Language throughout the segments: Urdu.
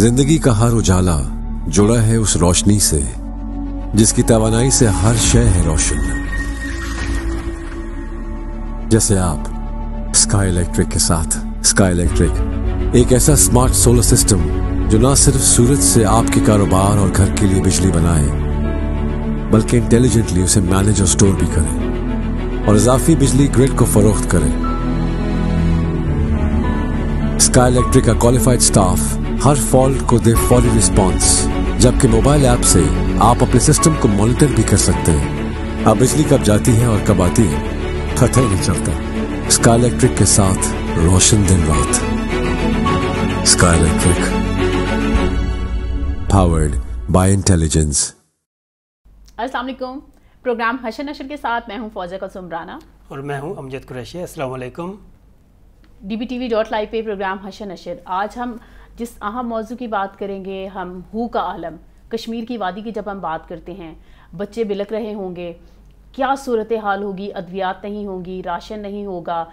زندگی کا ہر اجالا جڑا ہے اس روشنی سے جس کی توانائی سے ہر شے ہے روشن جیسے آپ الیکٹرک کے ساتھ الیکٹرک ایک ایسا اسمارٹ سولر سسٹم جو نہ صرف سورج سے آپ کے کاروبار اور گھر کے لیے بجلی بنائے بلکہ انٹیلیجنٹلی اسے مینج اور سٹور بھی کرے اور اضافی بجلی گریڈ کو فروخت کرے اسکائی الیکٹرک کا کوالیفائڈ سٹاف ہر فالٹ کو دے فوری ریسپانس جبکہ موبائل ایپ سے آپ اپنے سسٹم کو مانیٹر بھی کر سکتے ہیں اب بجلی کب جاتی ہے اور کب آتی ہے پتہ ہی نہیں چلتا اسکائی الیکٹرک کے ساتھ روشن دن رات Sky Electric powered by intelligence السلام علیکم پروگرام حشر نشر کے ساتھ میں ہوں فوجہ قسم رانا اور میں ہوں امجد قریشی السلام علیکم D B T V dot live پہ پروگرام حشر نشر آج ہم جس اہم موضوع کی بات کریں گے ہم ہو کا عالم کشمیر کی وادی کی جب ہم بات کرتے ہیں بچے بلک رہے ہوں گے کیا صورتحال ہوگی ادویات نہیں ہوں گی راشن نہیں ہوگا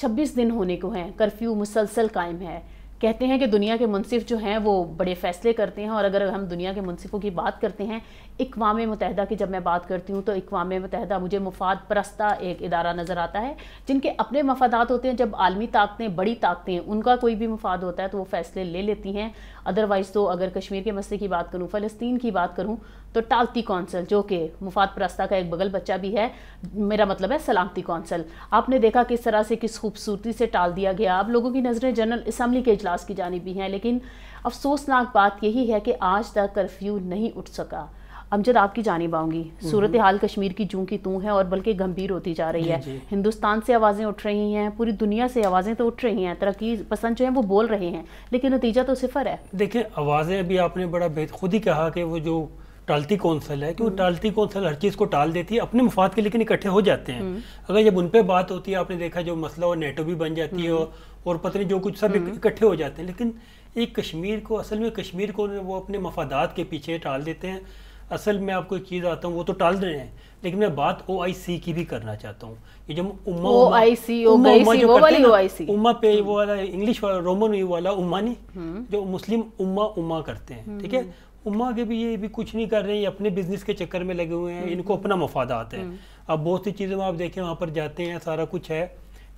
چھبیس دن ہونے کو ہیں کرفیو مسلسل قائم ہے کہتے ہیں کہ دنیا کے منصف جو ہیں وہ بڑے فیصلے کرتے ہیں اور اگر ہم دنیا کے منصفوں کی بات کرتے ہیں اقوام متحدہ کی جب میں بات کرتی ہوں تو اقوام متحدہ مجھے مفاد پرستہ ایک ادارہ نظر آتا ہے جن کے اپنے مفادات ہوتے ہیں جب عالمی طاقتیں بڑی طاقتیں ان کا کوئی بھی مفاد ہوتا ہے تو وہ فیصلے لے لیتی ہیں ادروائز تو اگر کشمیر کے مسئلے کی بات کروں فلسطین کی بات کروں تو ٹالتی کونسل جو کہ مفاد پرستہ کا ایک بغل بچہ بھی ہے میرا مطلب ہے سلامتی کونسل آپ نے دیکھا کس طرح سے کس خوبصورتی سے ٹال دیا گیا اب لوگوں کی نظریں جنرل اسمبلی کے اجلاس کی جانب بھی ہیں لیکن افسوسناک بات یہی ہے کہ آج تک کرفیو نہیں اٹھ سکا امجد آپ کی جانب آؤں گی صورتحال کشمیر کی جوں کی توں ہے اور بلکہ گمبھیر ہوتی جا رہی جی، ہے جی۔ ہندوستان سے آوازیں اٹھ رہی ہیں پوری دنیا سے آوازیں تو اٹھ رہی ہیں ترقی پسند جو ہیں وہ بول رہے ہیں لیکن نتیجہ تو صفر ہے دیکھیں آوازیں ابھی آپ نے بڑا بہت خود ہی کہا کہ وہ جو ٹالتی کونسل ہے کہ وہ ٹالتی کونسل ہر چیز کو ٹال دیتی ہے اپنے مفاد کے لیکن اکٹھے ہو جاتے ہیں اگر جب ان پہ بات ہوتی ہے آپ نے دیکھا جو مسئلہ اور نیٹو بھی بن جاتی ہے اور پتہ نہیں جو کچھ سب اکٹھے ہو جاتے ہیں لیکن ایک کشمیر کو اصل میں کشمیر کو وہ اپنے مفادات کے پیچھے ٹال دیتے ہیں اصل میں آپ کو ایک چیز آتا ہوں وہ تو ٹال رہے ہیں لیکن میں بات او آئی سی کی بھی کرنا چاہتا ہوں یہ اما اما کرتے ہیں ٹھیک ہے اما کے بھی یہ بھی کچھ نہیں کر رہے ہیں یہ اپنے بزنس کے چکر میں لگے ہوئے ہیں ان کو اپنا مفادات ہے اب بہت سی چیزوں میں آپ دیکھیں وہاں پر جاتے ہیں سارا کچھ ہے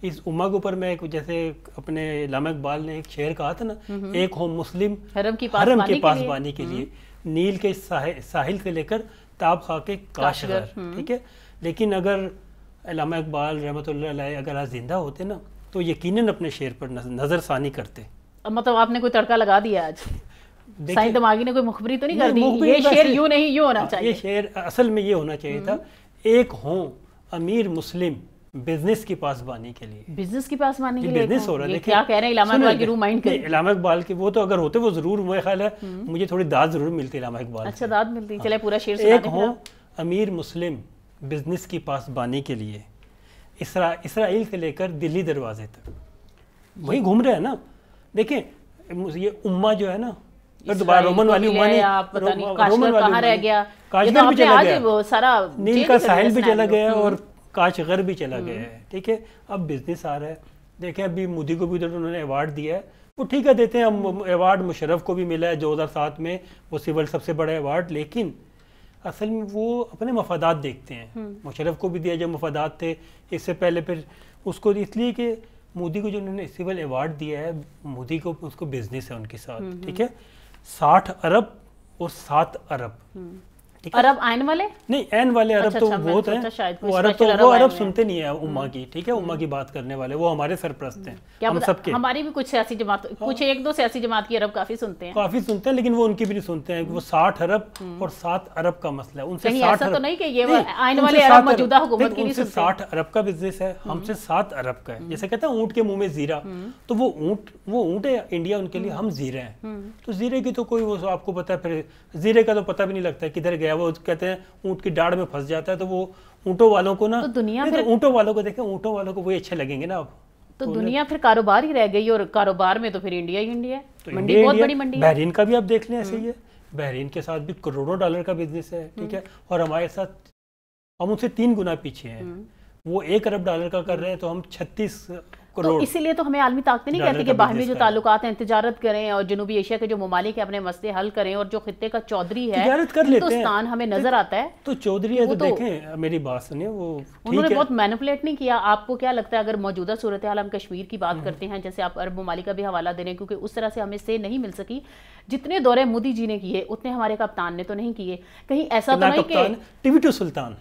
اس اما کے اوپر میں جیسے اپنے علامہ اقبال نے ایک شعر کہا تھا نا ایک ہو مسلم حرم کی پاسبانی کے لیے نیل کے ساحل ساحل سے لے کر تاب خواہ کے کاشغر ٹھیک ہے لیکن اگر علامہ اقبال رحمۃ اللہ علیہ اگر آج زندہ ہوتے نا تو یقیناً اپنے شعر پر نظر ثانی کرتے مطلب آپ نے کوئی تڑکا لگا دیا آج سائن دماغی نے کوئی مخبری تو نہیں کر چاہیے یہ شعر اصل میں یہ ہونا چاہیے تھا ایک ہوں امیر مسلم بزنس کی پاسبانی کے لیے بزنس کی پاسبانی کے لیے بزنس ہو رہا ہے کیا کہہ رہے ہیں علامہ اقبال کی روح ریمائنڈ کر علامہ اقبال کے وہ تو اگر ہوتے وہ ضرور ہوئے خیال ہے مجھے تھوڑی داد ضرور ملتی علامہ اقبال اچھا داد ملتی چلے ہاں۔ پورا شیر سنا ایک ہوں امیر مسلم بزنس کی پاسبانی کے لیے اسرائیل سے لے کر دلی دروازے تک وہیں گھوم رہے ہیں نا دیکھیں یہ امہ جو ہے نا دوبارہ رومن والی امہ نے رومن والی کہاں رہ گیا کاشمر بھی چلا گیا نیل کا ساحل بھی چلا گیا اور کاش غر بھی چلا گیا ہے ٹھیک ہے اب بزنس آ رہا ہے دیکھیں ابھی مودی کو بھی انہوں نے ایوارڈ دیا ہے وہ ٹھیک ہے دیتے ہیں ہم ایوارڈ مشرف کو بھی ملا ہے دو ہزار سات میں وہ سول سب سے بڑا ایوارڈ لیکن اصل میں وہ اپنے مفادات دیکھتے ہیں مشرف کو بھی دیا جب مفادات تھے اس سے پہلے پھر اس کو اس لیے کہ مودی کو جو انہوں نے سول ایوارڈ دیا ہے مودی کو اس کو بزنس ہے ان کے ساتھ ٹھیک ہے ساٹھ ارب اور سات ارب عرب آئین والے نہیں این والے عرب اچھا، تو بہت اچھا، ہیں وہ عرب تو وہ عرب سنتے نہیں ہیں امہ کی ٹھیک ہے امہ کی بات کرنے والے وہ ہمارے سرپرست ہیں ہم سب کے ہماری بھی کچھ سیاسی جماعت ہاں۔ کچھ ایک دو سیاسی جماعت کی عرب کافی سنتے ہیں کافی سنتے ہیں لیکن وہ ان کی بھی نہیں سنتے ہیں وہ ساٹھ عرب اور سات عرب کا مسئلہ ہے ان سے ساٹھ عرب نہیں کہ یہ آئین والے عرب موجودہ حکومت کی نہیں سنتے ان سے ساٹھ عرب کا بزنس ہے ہم سے سات عرب کا ہے جیسے کہتا ہے کے منہ میں زیرہ تو وہ اونٹ وہ اونٹ ہے انڈیا ان کے لیے ہم زیرے ہیں تو زیرے کی تو کوئی وہ آپ کو پتہ ہے پھر زیرے کا تو پتہ بھی نہیں لگتا ہے کدھر گیا گیا وہ کہتے ہیں اونٹ کی ڈاڑ میں پھنس جاتا ہے تو وہ اونٹوں والوں کو نا دنیا اونٹوں والوں کو دیکھیں اونٹوں والوں کو وہی اچھے لگیں گے نا اب تو دنیا پھر کاروبار ہی رہ گئی اور کاروبار میں تو پھر انڈیا ہی انڈیا ہے منڈی بہت بڑی منڈی ہے بحرین کا بھی آپ دیکھ لیں ایسے ہی ہے بحرین کے ساتھ بھی کروڑوں ڈالر کا بزنس ہے ٹھیک ہے اور ہمارے ساتھ ہم ان سے تین گنا پیچھے ہیں وہ ایک ارب ڈالر کا کر رہے ہیں تو ہم چھتیس تو اسی لیے تو ہمیں عالمی طاقتیں نہیں کہتی کہ باہمی جو تعلقات ہیں تجارت کریں اور جنوبی ایشیا کے جو ممالک ہیں اپنے مسئلے حل کریں اور جو خطے کا چودری ہے تجارت کر لیتے ہیں ہمیں نظر آتا ہے تو چودری ہے تو دیکھیں میری بات سنیں وہ انہوں نے بہت مینپولیٹ نہیں کیا آپ کو کیا لگتا ہے اگر موجودہ صورتحال ہم کشمیر کی بات کرتے ہیں جیسے آپ عرب ممالک کا بھی حوالہ دے رہے ہیں کیونکہ اس طرح سے ہمیں سے نہیں مل سکی جتنے دورے مودی جی نے کیے اتنے ہمارے کپتان نے تو نہیں کیے کہیں ایسا تو نہیں کہ ٹویٹو سلطان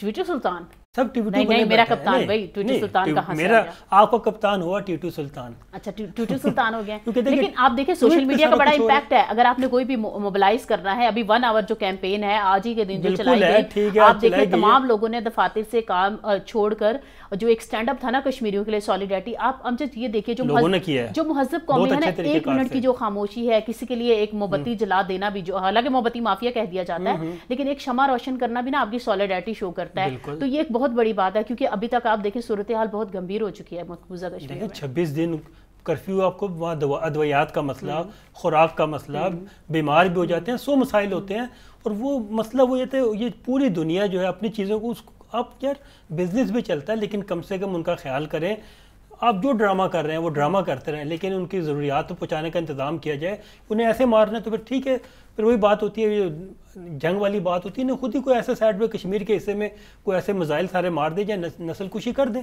ٹویٹو سلطان سب ٹیوٹو نہیں نہیں میرا کپتان بھائی ٹیوٹو سلطان کہاں سے میرا آپ کا کپتان ہوا ٹیوٹو سلطان اچھا ٹیوٹو سلطان ہو گیا لیکن آپ دیکھیں سوشل میڈیا کا بڑا امپیکٹ ہے اگر آپ نے کوئی بھی موبلائز کرنا ہے ابھی ون آور جو کیمپین ہے آج ہی کے دن جو چلائی گئی آپ دیکھیں تمام لوگوں نے دفاتر سے کام چھوڑ کر جو ایک سٹینڈ اپ تھا نا کشمیریوں کے لیے سالیڈیٹی آپ امجد یہ دیکھیں جو جو مہذب قومی ہے نا ایک منٹ کی جو خاموشی ہے کسی کے لیے ایک مومبتی جلا دینا بھی جو حالانکہ مومبتی مافیا کہہ دیا جاتا ہے لیکن ایک شمع روشن کرنا بھی نا آپ کی سالیڈیٹی شو کرتا ہے تو یہ ایک بہت بڑی بات ہے کیونکہ ابھی تک آپ دیکھیں صورتحال بہت گمبیر ہو چکی ہے مقبوضہ کشمیر میں چھبیس دن کرفیو آپ کو وہاں ادویات کا مسئلہ خوراک کا مسئلہ بیمار بھی ہو جاتے ہیں سو مسائل ہوتے ہیں اور وہ مسئلہ وہ یہ تھا یہ پوری دنیا جو ہے اپنی چیزوں کو اس اب یار بزنس بھی چلتا ہے لیکن کم سے کم ان کا خیال کریں آپ جو ڈرامہ کر رہے ہیں وہ ڈرامہ کرتے رہیں لیکن ان کی ضروریات تو پہنچانے کا انتظام کیا جائے انہیں ایسے مارنا تو پھر ٹھیک ہے پھر وہی بات ہوتی ہے جنگ والی بات ہوتی ہے انہیں خود ہی کوئی ایسے سائڈ پہ کشمیر کے حصے میں کوئی ایسے مزائل سارے مار دیں یا نسل کشی کر دیں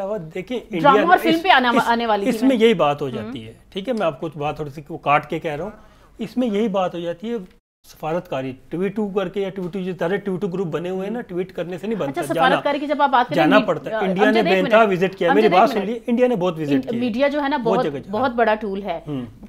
علاوہ دیکھیں فلم پہ آنے والی اس میں یہی بات ہو جاتی ہے ٹھیک ہے میں آپ کو بات کاٹ کے کہہ رہا ہوں اس میں یہی بات ہو جاتی ہے سفارت کاری ٹویٹو کر کے یا ٹویٹو جو طرح ٹویٹو گروپ بنے ہوئے ہیں نا ٹویٹ کرنے سے نہیں بنتا اچھا، جانا جانا پڑتا ہے اچھا، انڈیا نے بینتا وزٹ کیا اچھا، میری بات سن لی انڈیا نے بہت وزٹ کیا میڈیا جو ہے نا بہت بڑا ٹول ہے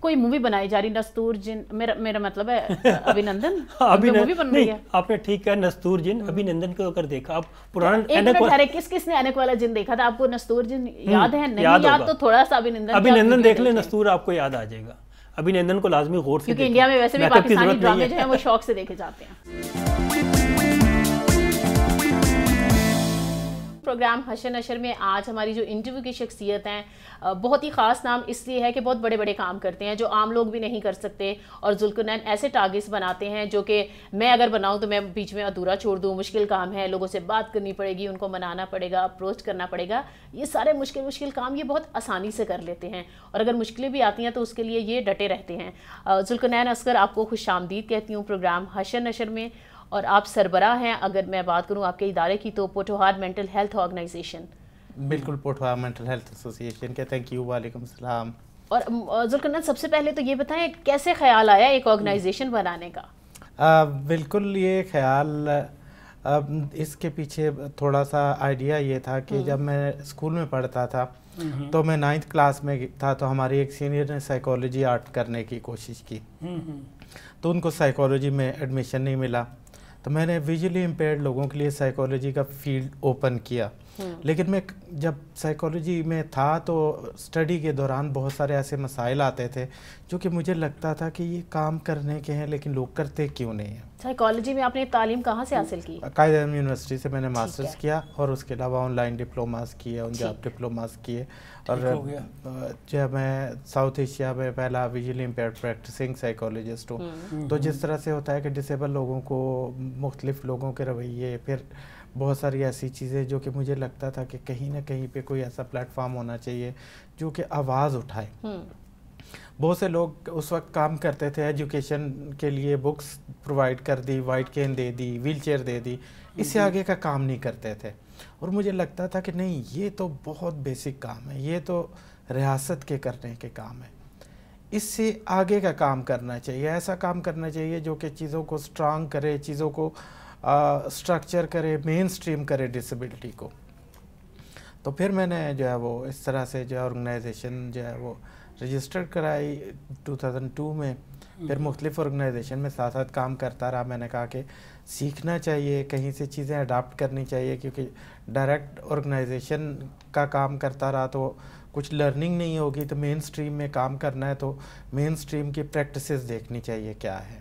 کوئی مووی بنائی جاری نستور جن میرا مطلب ہے ابھی نندن ہاں، ابھی نندن مووی بن رہی ہے آپ نے ٹھیک ہے نستور جن ابھی نندن کو اگر دیکھا آپ پرانا کس کس نے اینک والا جن دیکھا تھا آپ کو نستور جن یاد ہے نہیں یاد تو تھوڑا سا ابھی نندن ابھی نندن دیکھ لیں نستور آپ کو یاد آ جائے گا ابھی نندن کو لازمی غور سے کیونکہ انڈیا میں ویسے بھی پاکستانی ڈرامے جو ہیں وہ شوق سے دیکھے جاتے ہیں پروگرام حشر نشر میں آج ہماری جو انٹرویو کی شخصیت ہیں بہت ہی خاص نام اس لیے ہے کہ بہت بڑے بڑے کام کرتے ہیں جو عام لوگ بھی نہیں کر سکتے اور ذوقنین ایسے ٹارگیٹس بناتے ہیں جو کہ میں اگر بناؤں تو میں بیچ میں ادھورا چھوڑ دوں مشکل کام ہے لوگوں سے بات کرنی پڑے گی ان کو منانا پڑے گا اپروچ کرنا پڑے گا یہ سارے مشکل مشکل کام یہ بہت آسانی سے کر لیتے ہیں اور اگر مشکلیں بھی آتی ہیں تو اس کے لیے یہ ڈٹے رہتے ہیں ذوکنین اسکر آپ کو خوش آمدید کہتی ہوں پروگرام حشر نشر میں اور آپ سربراہ ہیں اگر میں بات کروں آپ کے ادارے کی تو پوٹوہار ہیلتھ آرگنائزیشن بالکل پوٹوہار ہیلتھ اور سب سے پہلے تو یہ بتائیں کیسے خیال آیا ایک آرگنائزیشن بنانے کا بالکل یہ خیال اس کے پیچھے تھوڑا سا آئیڈیا یہ تھا کہ جب میں اسکول میں پڑھتا تھا تو میں نائنتھ کلاس میں تھا تو ہماری ایک سینئر نے سائیکولوجی آرٹ کرنے کی کوشش کی تو ان کو سائیکولوجی میں ایڈمیشن نہیں ملا تو میں نے ویجلی امپیئرڈ لوگوں کے لیے سائیکالوجی کا فیلڈ اوپن کیا لیکن میں جب سائیکولوجی میں تھا تو سٹڈی کے دوران بہت سارے ایسے مسائل آتے تھے جو کہ مجھے لگتا تھا کہ یہ کام کرنے کے ہیں لیکن لوگ کرتے کیوں نہیں ہیں میں آپ نے تعلیم کہاں سے حاصل کی قائد یونیورسٹی سے میں نے ماسٹرز کیا اور اس کے علاوہ آن لائن ڈپلوماز کیے ڈپلوماز کیے اور جب میں ساؤتھ ایشیا میں پہلا پریکٹسنگ ہوں تو جس طرح سے ہوتا ہے کہ ڈسیبل لوگوں کو مختلف لوگوں کے رویے پھر بہت ساری ایسی چیزیں جو کہ مجھے لگتا تھا کہ کہیں نہ کہیں پہ کوئی ایسا پلیٹ فارم ہونا چاہیے جو کہ آواز اٹھائے بہت سے لوگ اس وقت کام کرتے تھے ایجوکیشن کے لیے بکس پرووائڈ کر دی وائٹ کین دے دی ویل چیئر دے دی جی، اس سے جی۔ آگے کا کام نہیں کرتے تھے اور مجھے لگتا تھا کہ نہیں یہ تو بہت بیسک کام ہے یہ تو ریاست کے کرنے کے کام ہے اس سے آگے کا کام کرنا چاہیے ایسا کام کرنا چاہیے جو کہ چیزوں کو سٹرانگ کرے چیزوں کو اسٹرکچر کرے مین سٹریم کرے ڈسبلٹی کو تو پھر میں نے جو ہے وہ اس طرح سے جو ہے آرگنائزیشن جو ہے وہ رجسٹر کرائی ٹو ٹو میں پھر مختلف آرگنائزیشن میں ساتھ ساتھ کام کرتا رہا میں نے کہا کہ سیکھنا چاہیے کہیں سے چیزیں اڈاپٹ کرنی چاہیے کیونکہ ڈائریکٹ آرگنائزیشن کا کام کرتا رہا تو کچھ لرننگ نہیں ہوگی تو مین سٹریم میں کام کرنا ہے تو مین سٹریم کی پریکٹسز دیکھنی چاہیے کیا ہے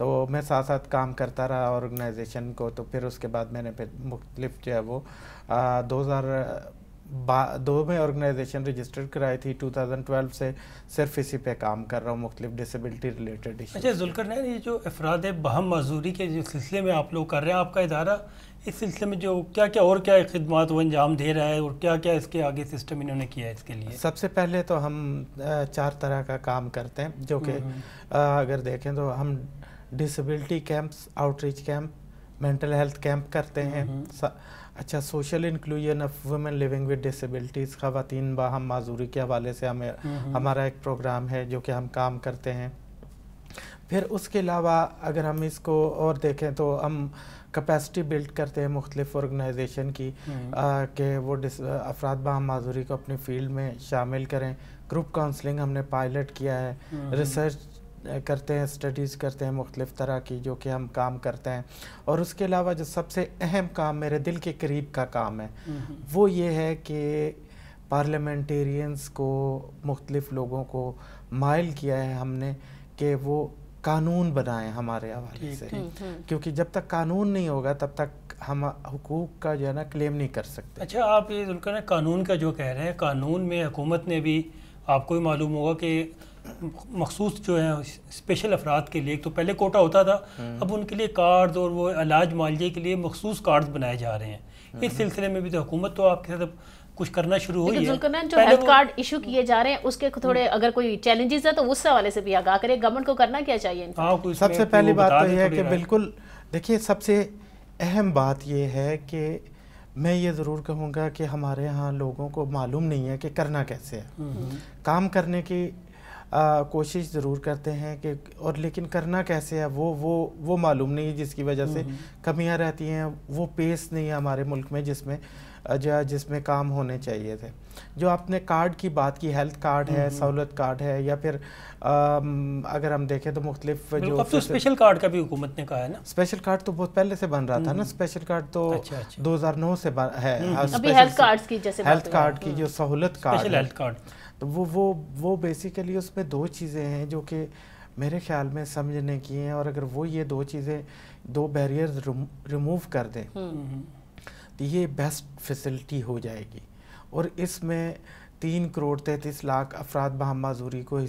تو میں ساتھ ساتھ کام کرتا رہا آرگنائزیشن کو تو پھر اس کے بعد میں نے پھر مختلف جو ہے وہ دو ہزار با دو میں آرگنائزیشن ریجسٹر کرائی تھی ٹو ٹویلو سے صرف اسی پہ کام کر رہا ہوں مختلف ڈسیبلٹی ریلیٹڈ ہی اچھا ذلکرنیر یہ جو افراد بہم معذوری مزدوری کے جو سلسلے میں آپ لوگ کر رہے ہیں آپ کا ادارہ اس سلسلے میں جو کیا کیا اور کیا خدمات وہ انجام دے رہا ہے اور کیا کیا اس کے آگے سسٹم انہوں نے کیا ہے اس کے لیے سب سے پہلے تو ہم چار طرح کا کام کرتے ہیں جو کہ اگر دیکھیں تو ہم disability camps outreach camp mental health camp کرتے ہیں اچھا social inclusion of women living with disabilities خواتین باہم معذوری کے حوالے سے ہمیں ہمارا ایک پروگرام ہے جو کہ ہم کام کرتے ہیں پھر اس کے علاوہ اگر ہم اس کو اور دیکھیں تو ہم کپیسٹی بلڈ کرتے ہیں مختلف آرگنائزیشن کی کہ وہ افراد باہم معذوری کو اپنی فیلڈ میں شامل کریں گروپ کاؤنسلنگ ہم نے پائلٹ کیا ہے ریسرچ کرتے ہیں سٹیڈیز کرتے ہیں مختلف طرح کی جو کہ ہم کام کرتے ہیں اور اس کے علاوہ جو سب سے اہم کام میرے دل کے قریب کا کام ہے وہ یہ ہے کہ پارلیمنٹیرینز کو مختلف لوگوں کو مائل کیا ہے ہم نے کہ وہ قانون بنائیں ہمارے حوالے سے کیونکہ جب تک قانون نہیں ہوگا تب تک ہم حقوق کا جو ہے نا کلیم نہیں کر سکتے اچھا آپ یہ ان قانون کا جو کہہ رہے ہیں قانون میں حکومت نے بھی آپ کو ہی معلوم ہوگا کہ مخصوص جو ہیں اسپیشل افراد کے لیے تو پہلے کوٹا ہوتا تھا اب ان کے لیے کارڈز اور وہ علاج معالجے کے لیے مخصوص کارڈز بنائے جا رہے ہیں اس سلسلے میں بھی تو حکومت تو آپ کے ساتھ کچھ کرنا شروع ہوئی ہے ذوالقرنین جو ہیلتھ کارڈ ایشو کیے جا رہے ہیں اس کے تھوڑے اگر کوئی چیلنجز ہیں تو اس حوالے سے بھی آگاہ کرے گورنمنٹ کو کرنا کیا چاہیے ہاں، سب سے پہلی بات تو یہ ہے کہ بالکل دیکھیے سب سے اہم بات یہ ہے کہ میں یہ ضرور کہوں گا کہ ہمارے ہاں لوگوں کو معلوم نہیں ہے کہ کرنا کیسے ہے کام کرنے کی کوشش ضرور کرتے ہیں کہ اور لیکن کرنا کیسے ہے وہ وہ وہ معلوم نہیں جس کی وجہ سے کمیاں رہتی ہیں وہ پیس نہیں ہے ہمارے ملک میں جس میں جو جس میں کام ہونے چاہیے تھے جو آپ نے کارڈ کی بات کی ہیلتھ کارڈ ہے سہولت کارڈ ہے یا پھر اگر ہم دیکھیں تو مختلف جو اب تو اسپیشل کارڈ کا بھی حکومت نے کہا ہے نا اسپیشل کارڈ تو بہت پہلے سے بن رہا تھا نا اسپیشل کارڈ تو اچھا، اچھا۔ دو ہزار نو سے ہے ابھی ہیلتھ کارڈ کی جیسے ہیلتھ کارڈ کی جو سہولت کارڈ ہیلتھ کارڈ تو وہ وہ بیسیکلی اس میں دو چیزیں ہیں جو کہ میرے خیال میں سمجھنے کی ہیں اور اگر وہ یہ دو چیزیں دو بیریئر ریموو کر دیں تو یہ بیسٹ فیسلٹی ہو جائے گی اور اس میں تین کروڑ تینتیس لاکھ افراد بہم معذوری کو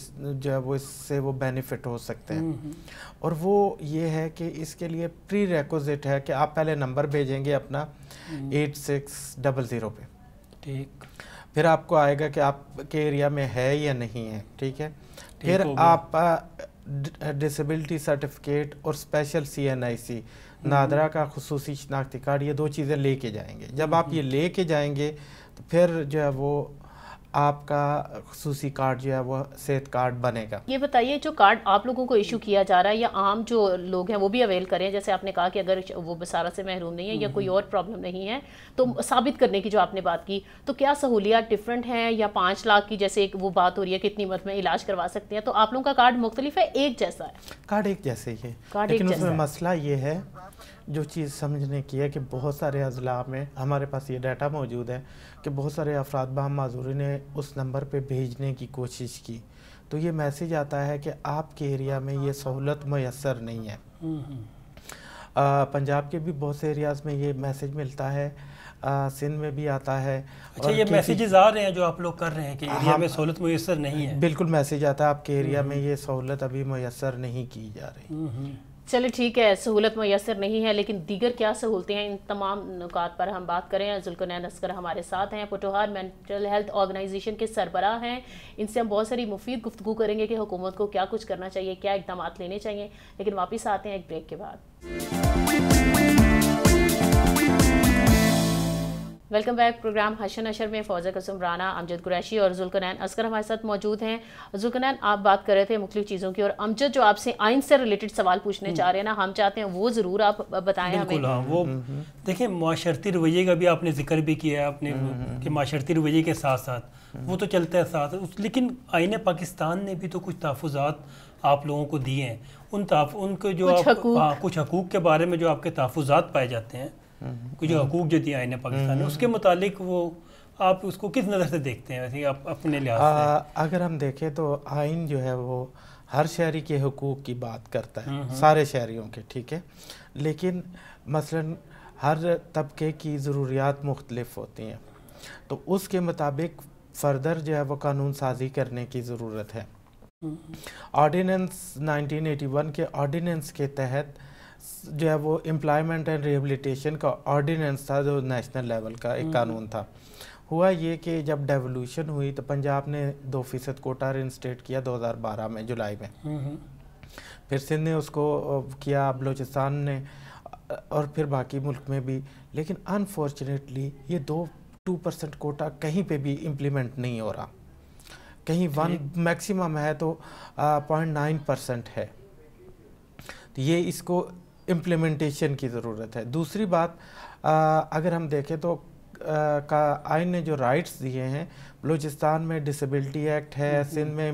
جو ہے وہ اس سے وہ بینیفٹ ہو سکتے ہیں اور وہ یہ ہے کہ اس کے لیے پری ریکوزٹ ہے کہ آپ پہلے نمبر بھیجیں گے اپنا ایٹ سکس ڈبل زیرو پہ ٹھیک پھر آپ کو آئے گا کہ آپ کے ایریا میں ہے یا نہیں ہے ٹھیک ہے پھر آپ ڈسیبلٹی سرٹیفکیٹ اور special C N I C NADRA کا خصوصی شناختی کارڈ یہ دو چیزیں لے کے جائیں گے جب آپ یہ لے کے جائیں گے تو پھر جو ہے وہ آپ کا خصوصی کارڈ جو ہے وہ صحت کارڈ کارڈ بنے گا یہ بتائیے جو آپ لوگوں کو ایشو کیا جا رہا ہے یا عام جو لوگ ہیں وہ بھی اویل کریں جیسے آپ نے کہا کہ اگر وہ بسارہ سے محروم نہیں ہے یا کوئی اور پرابلم نہیں ہے تو ثابت کرنے کی جو آپ نے بات کی تو کیا سہولیات ڈفرینٹ ہیں یا پانچ لاکھ کی جیسے وہ بات ہو رہی ہے کتنی مت میں علاج کروا سکتے ہیں تو آپ لوگوں کا کارڈ مختلف ہے ایک جیسا ہے کارڈ ایک جیسے ہی ہے لیکن اس میں مسئلہ یہ ہے جو چیز سمجھنے کی ہے کہ بہت سارے اضلاع میں ہمارے پاس یہ ڈیٹا موجود ہے کہ بہت سارے افراد بہم معذوری نے اس نمبر پہ بھیجنے کی کوشش کی تو یہ میسیج آتا ہے کہ آپ کے ایریا میں یہ سہولت میسر نہیں ہے پنجاب کے بھی بہت سے ایریاز میں یہ میسیج ملتا ہے سندھ میں بھی آتا ہے اچھا یہ میسیجز آ رہے ہیں جو آپ لوگ کر رہے ہیں کہ ایریا میں سہولت میسر نہیں ہے بالکل میسیج آتا ہے آپ کے ایریا میں یہ سہولت ابھی میسر نہیں کی جا رہی چلے ٹھیک ہے سہولت میسر نہیں ہے لیکن دیگر کیا سہولتیں ہیں ان تمام نکات پر ہم بات کریں ذوالکن اسکر ہمارے ساتھ ہیں پٹوہار مینٹل ہیلتھ آرگنائزیشن کے سربراہ ہیں ان سے ہم بہت ساری مفید گفتگو کریں گے کہ حکومت کو کیا کچھ کرنا چاہیے کیا اقدامات لینے چاہیے لیکن واپس آتے ہیں ایک بریک کے بعد ویلکم بیک پروگرام میں قسم امجد قریشی اور اسکر ہمارے ساتھ موجود ہیں آپ بات کر رہے تھے مختلف چیزوں کی اور امجد جو آپ سے آئین سے ریلیٹڈ سوال پوچھنے چاہ رہے ہیں نا ہم چاہتے ہیں وہ ضرور آپ بتائیں ہاں وہ دیکھیں معاشرتی رویے کا بھی آپ نے ذکر بھی کیا ہے آپ نے کہ معاشرتی رویے کے ساتھ ساتھ وہ تو چلتا ہے ساتھ لیکن آئین پاکستان نے بھی تو کچھ تحفظات آپ لوگوں کو دیے ہیں ان کے جو ہاں، کچھ حقوق کے بارے میں جو آپ کے تحفظات پائے جاتے ہیں ہاں۔ جو دیا پاکستان نے ہاں۔ اس کے متعلق وہ آپ اس کو کس نظر سے دیکھتے ہیں اپنے لحاظ اگر ہم دیکھیں تو آئین جو ہے وہ ہر شہری کے حقوق کی بات کرتا ہے ہاں، سارے شہریوں کے ٹھیک ہے لیکن مثلا ہر طبقے کی ضروریات مختلف ہوتی ہیں تو اس کے مطابق فردر جو ہے وہ قانون سازی کرنے کی ضرورت ہے آرڈیننس نائنٹین ایٹی ون کے آرڈیننس کے تحت جو ہے وہ امپلائمنٹ اینڈ ریبلیٹیشن کا آرڈیننس تھا جو نیشنل لیول کا ایک قانون تھا ہوا یہ کہ جب ڈیولوشن ہوئی تو پنجاب نے دو فیصد کوٹا رینسٹیٹ کیا دو ہزار بارہ میں جولائی میں پھر سندھ نے اس کو کیا بلوچستان نے اور پھر باقی ملک میں بھی لیکن انفارچونیٹلی یہ دو ٹو پرسنٹ کوٹا کہیں پہ بھی امپلیمنٹ نہیں ہو رہا کہیں ون جی۔ میکسیمم ہے تو پوائنٹ نائن پرسنٹ ہے تو یہ اس کو امپلیمنٹیشن کی ضرورت ہے دوسری بات اگر ہم دیکھیں تو کا آئین نے جو رائٹس دیے ہیں بلوچستان میں ڈسیبلٹی ایکٹ ہے سندھ میں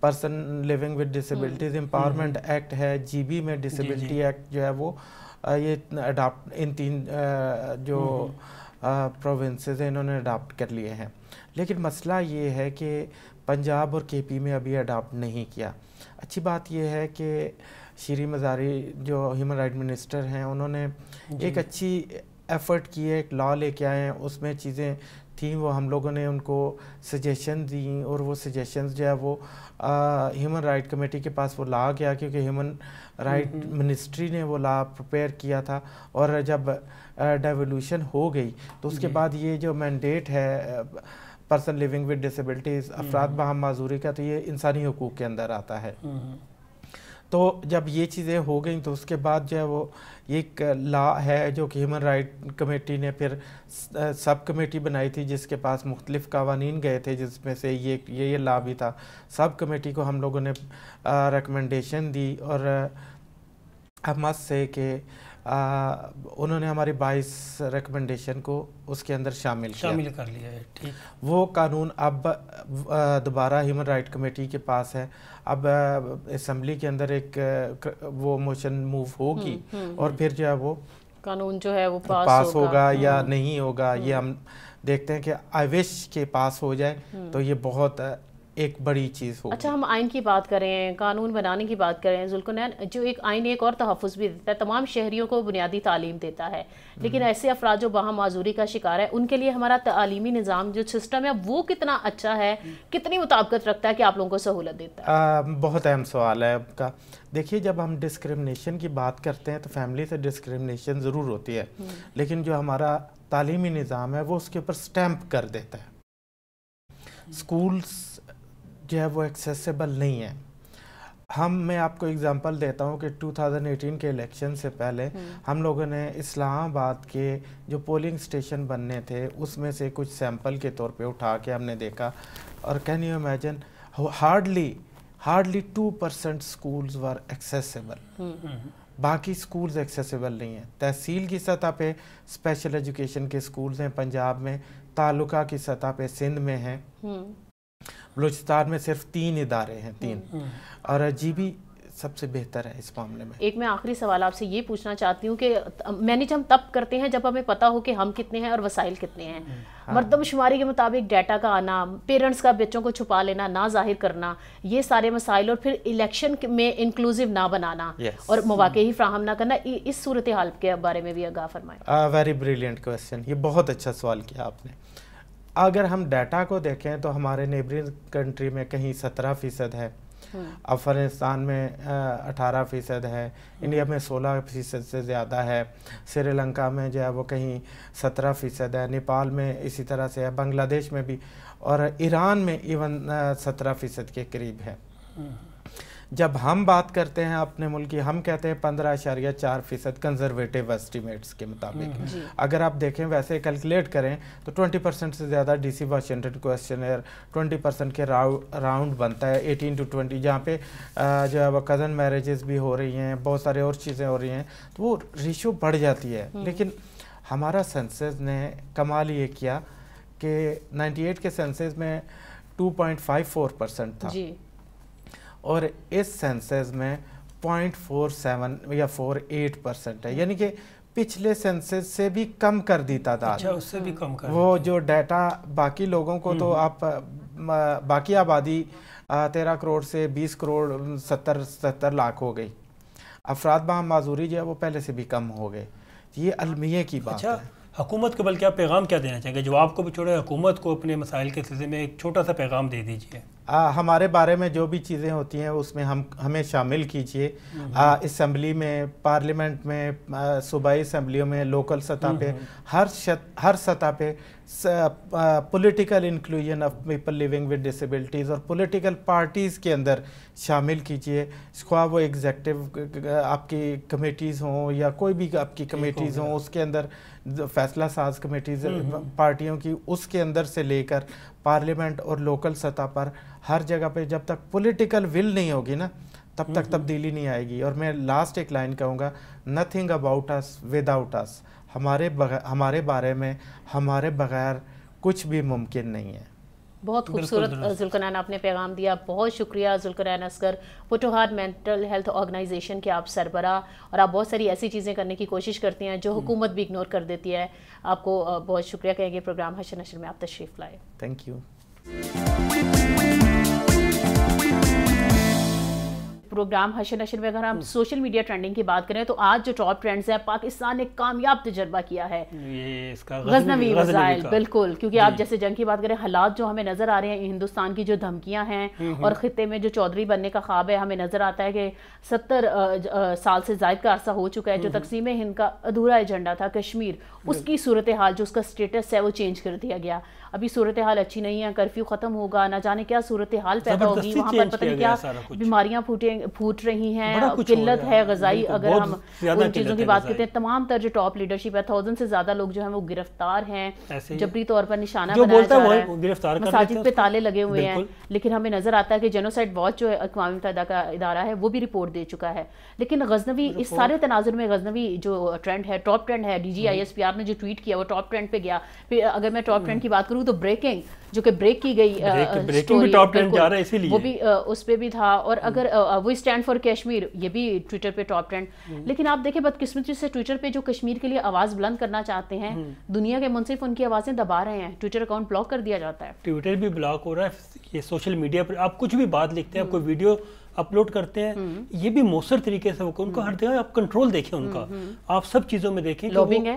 person living with disabilities empowerment act ہے جی بی میں ڈسیبلٹی جی، ایکٹ جی۔ جو ہے وہ یہ اڈاپٹ ان تین جو پروونسز ہیں انہوں نے اڈاپٹ کر لیے ہیں لیکن مسئلہ یہ ہے کہ پنجاب اور کے پی میں ابھی اڈاپٹ نہیں کیا اچھی بات یہ ہے کہ شیری مزاری جو ہیومن رائٹ منسٹر ہیں انہوں نے جی۔ ایک اچھی ایفرٹ کی ہے ایک لا لے کے آئے ہیں اس میں چیزیں تھیں وہ ہم لوگوں نے ان کو سجیشن دیں اور وہ سجیشنز جو ہے وہ ہیومن رائٹ کمیٹی کے پاس وہ لا گیا کیونکہ ہیومن رائٹ منسٹری نے وہ لا پرپیئر کیا تھا اور جب ڈیولیوشن ہو گئی تو اس کے جی۔ بعد یہ جو مینڈیٹ ہے پرسن لیونگ ڈیسیبلٹیز افراد بہم معذوری کا تو یہ انسانی حقوق کے اندر آتا ہے تو جب یہ چیزیں ہو گئیں تو اس کے بعد جو ہے وہ ایک لا ہے جو کہ ہیومن رائٹ کمیٹی نے پھر سب کمیٹی بنائی تھی جس کے پاس مختلف قوانین گئے تھے جس میں سے یہ یہ لا بھی تھا سب کمیٹی کو ہم لوگوں نے ریکمنڈیشن دی اور مس سے کہ انہوں نے ہماری بائیس ریکمنڈیشن کو اس کے اندر شامل شامل کر لیا ہے وہ قانون اب دوبارہ ہیومن رائٹ کمیٹی کے پاس ہے اب اسمبلی کے اندر ایک وہ موشن موو ہوگی اور پھر جو ہے وہ قانون جو ہے وہ پاس ہوگا یا نہیں ہوگا یہ ہم دیکھتے ہیں کہ آئی وش کے پاس ہو جائے تو یہ بہت ایک بڑی چیز ہو اچھا ہم آئین کی بات کریں قانون بنانے کی بات کریں جو ایک آئین ایک اور تحفظ بھی دیتا ہے تمام شہریوں کو بنیادی تعلیم دیتا ہے لیکن ایسے افراد جو بہ معذوری کا شکار ہے ان کے لیے ہمارا تعلیمی نظام جو سسٹم ہے وہ کتنا اچھا ہے کتنی مطابقت رکھتا ہے کہ آپ لوگوں کو سہولت دیتا ہے بہت اہم سوال ہے آپ کا دیکھیے جب ہم ڈسکرمنیشن کی بات کرتے ہیں تو فیملی سے ڈسکرمنیشن ضرور ہوتی ہے لیکن جو ہمارا تعلیمی نظام ہے وہ اس کے اوپر سٹیمپ کر دیتا ہے اسکولس جو ہے وہ ایکسیسیبل نہیں ہے ہم میں آپ کو اگزامپل دیتا ہوں کہ ٹو تھاؤزنڈ ایٹین کے الیکشن سے پہلے ہم لوگوں نے اسلام آباد کے جو پولنگ اسٹیشن بننے تھے اس میں سے کچھ سیمپل کے طور پہ اٹھا کے ہم نے دیکھا اور can you imagine hardly hardly two percent schools were accessible باقی اسکولز ایکسیسیبل نہیں ہیں تحصیل کی سطح پہ اسپیشل ایجوکیشن کے اسکولز ہیں پنجاب میں تعلقہ کی سطح پہ سندھ میں ہیں بلوچستان میں صرف تین ادارے ہیں تین اور عجیبی سب سے بہتر ہے اس معاملے میں ایک میں آخری سوال آپ سے یہ پوچھنا چاہتی ہوں کہ مینج ہم تب کرتے ہیں جب ہمیں پتا ہو کہ ہم کتنے ہیں اور وسائل کتنے ہیں ہاں۔ مردم شماری کے مطابق ڈیٹا کا آنا پیرنٹس کا بچوں کو چھپا لینا نہ ظاہر کرنا یہ سارے مسائل اور پھر الیکشن میں انکلوزیو نہ بنانا اور مواقع ہی فراہم نہ کرنا اس صورتحال کے بارے میں بھی آگاہ فرمائیں ویری بریلینٹ کوشچن یہ بہت اچھا سوال کیا آپ نے اگر ہم ڈیٹا کو دیکھیں تو ہمارے نیبرنگ کنٹری میں کہیں سترہ فیصد ہے افغانستان ہاں۔ میں اٹھارہ فیصد ہے انڈیا میں سولہ فیصد سے زیادہ ہے سری لنکا میں جو ہے وہ کہیں سترہ فیصد ہے نیپال میں اسی طرح سے ہے بنگلہ دیش میں بھی اور ایران میں ایون سترہ فیصد کے قریب ہے ہاں۔ جب ہم بات کرتے ہیں اپنے ملک کی ہم کہتے ہیں پندرہ اشاریہ چار فیصد کنزرویٹیو اسٹیمیٹس کے مطابق جی۔ اگر آپ دیکھیں ویسے کیلکولیٹ کریں تو ٹوئنٹی پرسینٹ سے زیادہ ڈی سی واشنگٹن کوشچنر ٹوئنٹی پرسینٹ کے راؤنڈ بنتا ہے ایٹین ٹو ٹوئنٹی جہاں پہ جو ہے وہ کزن میریجز بھی ہو رہی ہیں بہت سارے اور چیزیں ہو رہی ہیں تو وہ ریشو بڑھ جاتی ہے لیکن ہمارا سینسز نے کمال یہ کیا کہ نائنٹی ایٹ کے سینسز میں two point five four percent تھا جی۔ اور اس سینسز میں پوائنٹ فور سیون یا فور ایٹ پرسنٹ ہے یعنی کہ پچھلے سینسز سے بھی کم کر دیتا تھا اچھا، اس سے بھی کم کر وہ جو ڈیٹا باقی لوگوں کو تو آپ باقی آبادی تیرہ کروڑ سے بیس کروڑ ستر ستر لاکھ ہو گئی افراد باہم معذوری جو ہے وہ پہلے سے بھی کم ہو گئے یہ المیہ کی بات اچھا، ہے حکومت کو بلکہ آپ پیغام کیا دینا چاہیں گے جو آپ کو بھی چھوڑے حکومت کو اپنے مسائل کے سلسلے میں ایک چھوٹا سا پیغام دے دیجیے ہمارے بارے میں جو بھی چیزیں ہوتی ہیں اس میں ہم ہمیں شامل کیجیے اسمبلی میں پارلیمنٹ میں صوبائی اسمبلیوں میں لوکل سطح پہ ہر ہر سطح پہ political inclusion of people living with disabilities اور پولیٹیکل پارٹیز کے اندر شامل کیجیے خواہ وہ ایگزیکٹیو آپ کی کمیٹیز ہوں یا کوئی بھی آپ کی کمیٹیز ہوں اس کے اندر فیصلہ ساز کمیٹیز پارٹیوں کی اس کے اندر سے لے کر پارلیمنٹ اور لوکل سطح پر ہر جگہ پہ جب تک پولیٹیکل ول نہیں ہوگی نا تب تک تبدیلی نہیں آئے گی اور میں لاسٹ ایک لائن کہوں گا nothing about us without اس ہمارے بغیر ہمارے بارے میں ہمارے بغیر کچھ بھی ممکن نہیں ہے بہت خوبصورت ذوالکن آپ نے پیغام دیا بہت شکریہ ضو اسکر اصغر مینٹل ہیلتھ آرگنائزیشن کے آپ سربراہ اور آپ بہت ساری ایسی چیزیں کرنے کی کوشش کرتی ہیں جو حکومت بھی اگنور کر دیتی ہے آپ کو بہت شکریہ کہیں گے پروگرام حشن نشر میں آپ تشریف لائے تھینک یو پروگرام حشر نشر میں اگر ہم سوشل میڈیا ٹرینڈنگ کی بات کریں تو آج جو ٹاپ ٹرینڈز ہیں پاکستان نے کامیاب تجربہ کیا ہے غزنوی وزائل بالکل کیونکہ آپ جی۔ جیسے جنگ کی بات کریں حالات جو ہمیں نظر آ رہے ہیں ہندوستان کی جو دھمکیاں ہیں اور خطے میں جو چودری بننے کا خواب ہے ہمیں نظر آتا ہے کہ ستر سال سے زائد کا عرصہ ہو چکا ہے جو تقسیم ہند کا ادھورا ایجنڈا تھا کشمیر اس کی صورتحال جو اس کا سٹیٹس ہے وہ چینج کر دیا گیا ابھی صورتحال اچھی نہیں ہے کرفیو ختم ہوگا نہ جانے کیا صورتحال پیدا ہوگی وہاں پر پتہ نہیں کیا بیماریاں پھوٹ رہی ہیں قلت ہے غزائی اگر ہم ان چیزوں کی بات کرتے ہیں تمام تر جو ٹاپ لیڈرشپ ہے تھاؤزن سے زیادہ لوگ جو ہیں وہ گرفتار ہیں جبری طور پر نشانہ بنایا جا رہا ہے مساجد پہ تالے لگے ہوئے ہیں لیکن ہمیں نظر آتا ہے کہ جنوسائٹ واچ جو اقوام متحدہ کا ادارہ ہے وہ بھی رپورٹ دے چکا ہے لیکن غزنوی اس سارے تناظر میں غزنوی جو ٹرینڈ ہے ٹاپ ٹرینڈ ہے D G I S P R آپ نے جو ٹویٹ کیا وہ ٹاپ ٹرینڈ پہ گیا پھر اگر میں ٹاپ ٹرینڈ کی بات کروں تو بریکنگ جو کہ بریک کی گئی وہ بھی اس پہ بھی تھا اور اگر وہ اسٹینڈ فار کشمیر یہ بھی ٹویٹر پہ ٹاپ ٹرینڈ لیکن آپ دیکھیں بدقسمتی سے ٹویٹر پہ جو کشمیر کے لیے آواز بلند کرنا چاہتے ہیں دنیا کے منصف ان کی آوازیں دبا رہے ہیں ٹویٹر اکاؤنٹ بلاک کر دیا جاتا ہے ٹویٹر بھی بلاک ہو رہا ہے یہ سوشل میڈیا پر آپ کچھ بھی بات لکھتے ہیں آپ کوئی ویڈیو اپلوڈ کرتے ہیں یہ بھی موثر طریقے سے ان کو ہر جگہ آپ کنٹرول دیکھیں ان کا آپ سب چیزوں میں دیکھیں لوبنگ ہے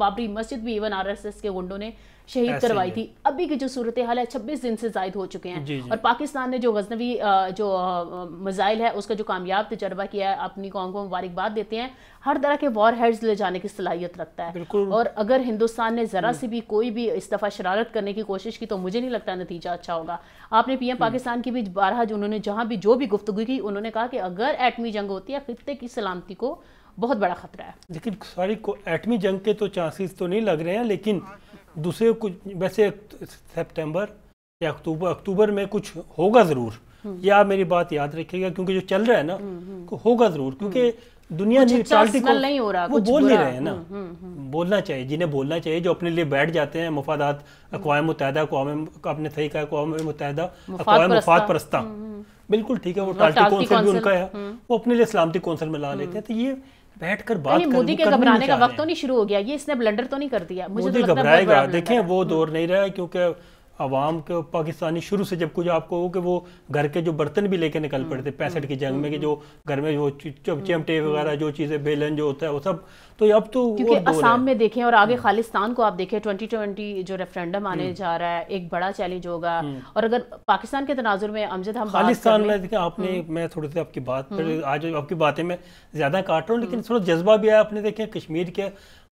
بابری مسجد بھی ایون آر ایس ایس کے گنڈوں نے شہید کروائی تھی ابھی کی جو صورتحال ہے چھبیس دن سے زائد ہو چکے ہیں جی، جی۔ اور پاکستان نے جو غزنوی جو مزائل ہے اس کا جو کامیاب تجربہ کیا ہے اپنی قوم کو مبارکباد دیتے ہیں ہر طرح کے وار ہیڈز لے جانے کی صلاحیت رکھتا ہے اور اگر ہندوستان نے ذرا جی۔ سی بھی کوئی بھی اس دفعہ شرارت کرنے کی کوشش کی تو مجھے نہیں لگتا نتیجہ اچھا ہوگا آپ نے پی ایم پاکستان کی بھی بارہ جو انہوں نے جہاں بھی جو بھی گفتگو کی انہوں نے کہا کہ اگر ایٹمی جنگ ہوتی ہے خطے کی سلامتی کو بہت بڑا خطرہ ہے لیکن ساری کو ایٹمی جنگ کے تو چانسیز تو نہیں لگ رہے ہیں لیکن دوسرے کچھ ویسے سپٹیمبر یا اکتوبر اکتوبر میں کچھ ہوگا ضرور یا میری بات یاد رکھے گا کیونکہ جو چل رہا ہے نا ہوگا ضرور کیونکہ دنیا نیوٹرالٹی کو وہ بول نہیں رہے ہیں نا بولنا چاہیے جنہیں بولنا چاہیے جو اپنے لیے بیٹھ جاتے ہیں مفادات اقوام متحدہ اقوام اپنے صحیح کا اقوام متحدہ اقوام مفاد پرستہ بالکل ٹھیک ہے وہ ٹالٹی کونسل بھی ان کا ہے وہ اپنے لیے سلامتی کونسل میں لا لیتے ہیں تو یہ بیٹھ کر بات مودی کے گھبرانے کا وقت تو نہیں شروع ہو گیا یہ اس نے بلنڈر تو نہیں کر دیا مودی گھبرائے گا دیکھیں وہ دور نہیں رہا کیونکہ عوام کے پاکستانی شروع سے جب کچھ آپ کو کہ وہ گھر کے جو برتن بھی لے کے نکل ہاں، پڑے تھے پیسٹ کی جنگ میں کہ ہاں، جو ہاں۔ گھر میں جو چمٹے وغیرہ جو چیزیں بیلن جو ہوتا ہے وہ سب تو اب تو کیونکہ اسام میں دیکھیں اور آگے خالستان کو آپ دیکھیں ٹوینٹی ٹوینٹی جو ریفرینڈم آنے جا رہا ہے ایک بڑا چیلنج ہوگا اور اگر پاکستان کے تناظر میں امجد ہم خالستان میں دیکھیں آپ نے میں تھوڑی سی آپ کی بات آج آپ کی باتیں میں زیادہ کاٹ رہا ہوں لیکن تھوڑا جذبہ بھی آیا آپ نے دیکھیں کشمیر کے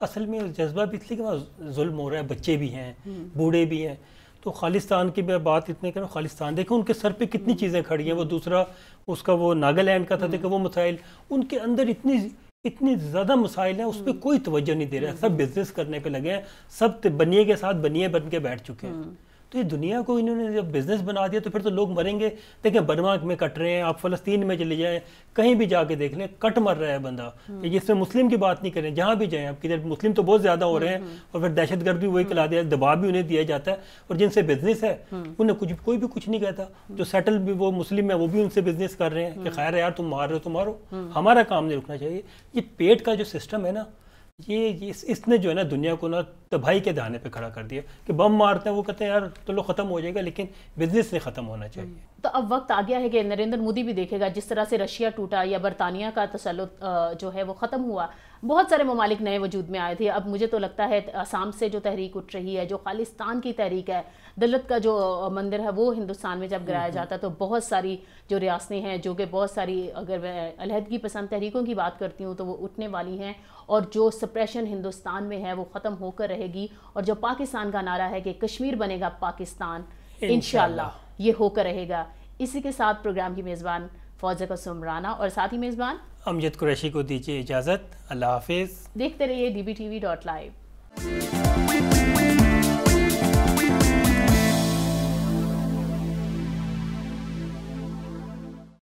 اصل میں جذبہ بھی اس لیے کہ وہاں ظلم ہو رہا ہے بچے بھی ہیں بوڑھے بھی ہیں تو خالستان کی میں بات اتنے کروں خالستان دیکھیں ان کے سر پہ کتنی چیزیں کھڑی ہیں وہ دوسرا اس کا وہ ناگالینڈ کا تھا دیکھیں وہ مسائل ان کے اندر اتنی اتنی زیادہ مسائل ہیں اس پہ کوئی توجہ نہیں دے رہا ہے سب بزنس کرنے پہ لگے ہیں سب بنیے کے ساتھ بنیے بن کے بیٹھ چکے ہیں تو یہ دنیا کو انہوں نے جب بزنس بنا دیا تو پھر تو لوگ مریں گے دیکھیں برما میں کٹ رہے ہیں آپ فلسطین میں چلے جائیں کہیں بھی جا کے دیکھ لیں کٹ مر رہا ہے بندہ کہ جس میں مسلم کی بات نہیں کریں جہاں بھی جائیں آپ کدھر مسلم تو بہت زیادہ ہو رہے ہیں اور پھر دہشت گرد بھی وہی کلا دیا دبا دباؤ بھی انہیں دیا جاتا ہے اور جن سے بزنس ہے انہیں کچھ کوئی بھی کچھ نہیں کہتا جو سیٹل بھی وہ مسلم ہے وہ بھی ان سے بزنس کر رہے ہیں کہ خیر یار تم مار رہے ہو تم مارو ہمارا کام نہیں رکنا چاہیے یہ پیٹ کا جو سسٹم ہے نا یہ اس نے جو ہے نا دنیا کو نا بھائی کے دہانے پہ کھڑا کر دیا کہ بم مارتے ہیں وہ کہتے ہیں یار تو اب وقت آ گیا ہے کہ نریندر مودی بھی دیکھے گا جس طرح سے رشیا ٹوٹا یا برطانیہ کا تسلط جو ہے وہ ختم ہوا بہت سارے ممالک نئے وجود میں آئے تھے اب مجھے تو لگتا ہے آسام سے جو تحریک اٹھ رہی ہے جو خالستان کی تحریک ہے دلت کا جو مندر ہے وہ ہندوستان میں جب گرایا جاتا تو بہت ساری جو ریاستیں ہیں جو کہ بہت ساری اگر میں علیحدگی پسند تحریکوں کی بات کرتی ہوں تو وہ اٹھنے والی ہیں اور جو سپریشن ہندوستان میں ہے وہ ختم ہو کر رہے گی اور جو پاکستان کا نعرہ ہے کہ کشمیر بنے گا پاکستان انشاءاللہ یہ ہو کر رہے گا اسی کے ساتھ پروگرام کی میزبان فوجہ کا رانا اور ساتھی میزبان امجد قریشی کو دیجیے اجازت اللہ حافظ دیکھتے رہیے D B T V dot live